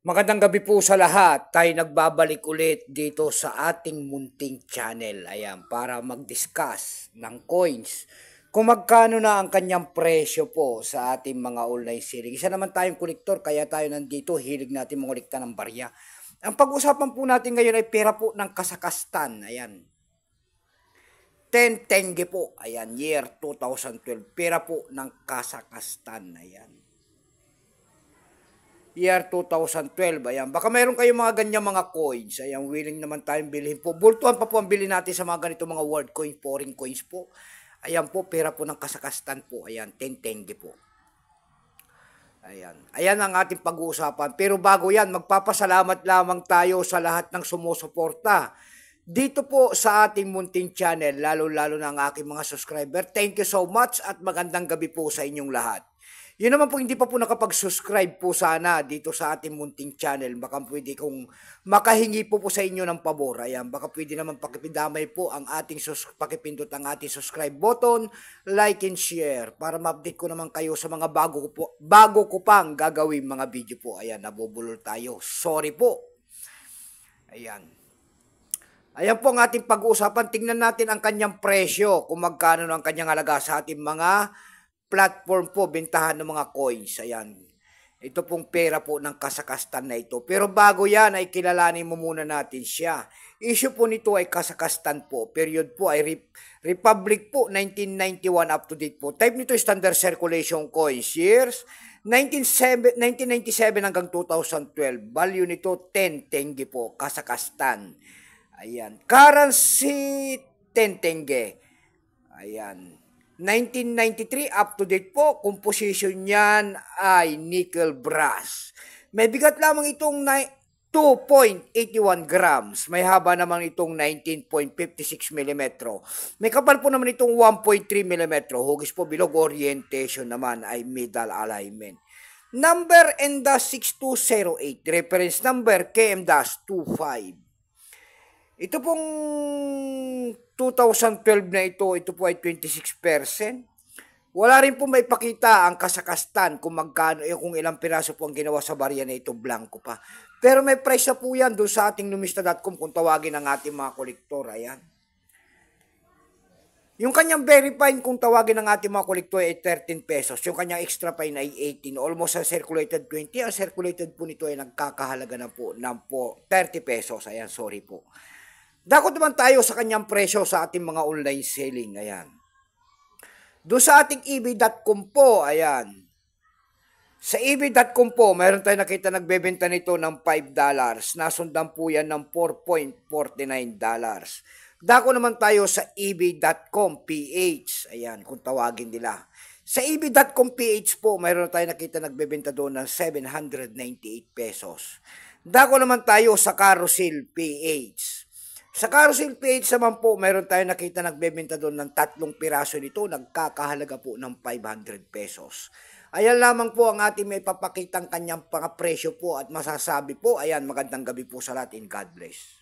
Magandang gabi po sa lahat. Tayo nagbabalik ulit dito sa ating munting channel. Ayan, para mag-discuss ng coins. Kung magkano na ang kanyang presyo po sa ating mga online series. Isa naman tayong kolektor, kaya tayo nandito, hilig natin mangolekta ng barya. Ang pag-usapan po natin ngayon ay pera po ng Kasakastan. Ayan. 10 tenge po. Ayan, year 2012. Pera po ng Kasakastan. Ayan year 2012. Ayan. Baka mayroon kayong mga ganyan mga coins. Ayan, willing naman tayong bilhin po. Bultuhan pa po ang bilhin natin sa mga ganito mga world coin, foreign coins po. Ayan po, pera po ng kasakastan po. Ayan, 10 tenge po. Ayan. Ayan ang ating pag-uusapan. Pero bago yan, magpapasalamat lamang tayo sa lahat ng sumusuporta. Dito po sa ating munting channel, lalo-lalo na ang aking mga subscriber. Thank you so much at magandang gabi po sa inyong lahat. Yun naman po, hindi pa po nakapag-subscribe po sana dito sa ating munting channel. Baka pwede kong makahingi po po sa inyo ng pabor. Ayan, baka pwede naman pakipindamay po ang ating, pakipindot ang ating subscribe button, like and share para ma-update ko naman kayo sa mga bago ko, po, bago ko pang gagawin mga video po. Ayan, nabubulol tayo. Sorry po. Ayan. Ayan po ang ating pag-uusapan. Tingnan natin ang kanyang presyo, kung magkano ang kanyang alaga sa ating mga platform po, bintahan ng mga coins. Ayan. Ito pong pera po ng Kasakastan na ito. Pero bago yan ay kilalanin mo muna natin siya. Issue po nito ay Kasakastan po. Period po ay Rep Republic po 1991 up to date po. Type nito standard circulation coins. Years 1997 hanggang 2012. Value nito 10 tenge po Kasakastan. Ayan. Currency 10 tenge. Ayan. 1993 up to date po, composition niyan ay nickel brass. May bigat lamang itong 2.81 grams. May haba naman itong 19.56 mm. May kapal po naman itong 1.3 mm. Hugis po bilog orientation naman ay middle alignment. Number N-6208. Reference number KM-25. Ito pong 2012 na ito, ito po ay 26%. Wala rin po may pakita ang kasakastan kung magkano, eh, kung ilang piraso po ang ginawa sa barya na ito, blanco pa. Pero may price na po yan doon sa ating numista.com kung tawagin ang ating mga kolektor. Ayan. Yung kanyang very fine kung tawagin ng ating mga kolektor ay 13 pesos. Yung kanyang extra fine ay 18. Almost ang circulated 20. Ang circulated po nito ay nagkakahalaga na po ng po 30 pesos. Ayan, sorry po. Dako naman tayo sa kanyang presyo sa ating mga online selling. Ayan. Doon sa ating ebay.com po, ayan. Sa ebay.com po, mayroon tayo nakita nagbebenta nito ng $5. Nasundan po yan ng $4.49. Dako naman tayo sa eb.com PH. Ayan, kung tawagin nila. Sa eb.com PH po, mayroon tayo nakita nagbebenta doon ng 798 pesos. Dako naman tayo sa Carousel PH. Sa carousel page naman po, meron tayong nakita nagbebenta doon ng tatlong piraso nito, nagkakahalaga po ng 500 pesos. Ayan lamang po ang ating may papakitang kanyang mga presyo po at masasabi po, ayan magandang gabi po sa lahat and God bless.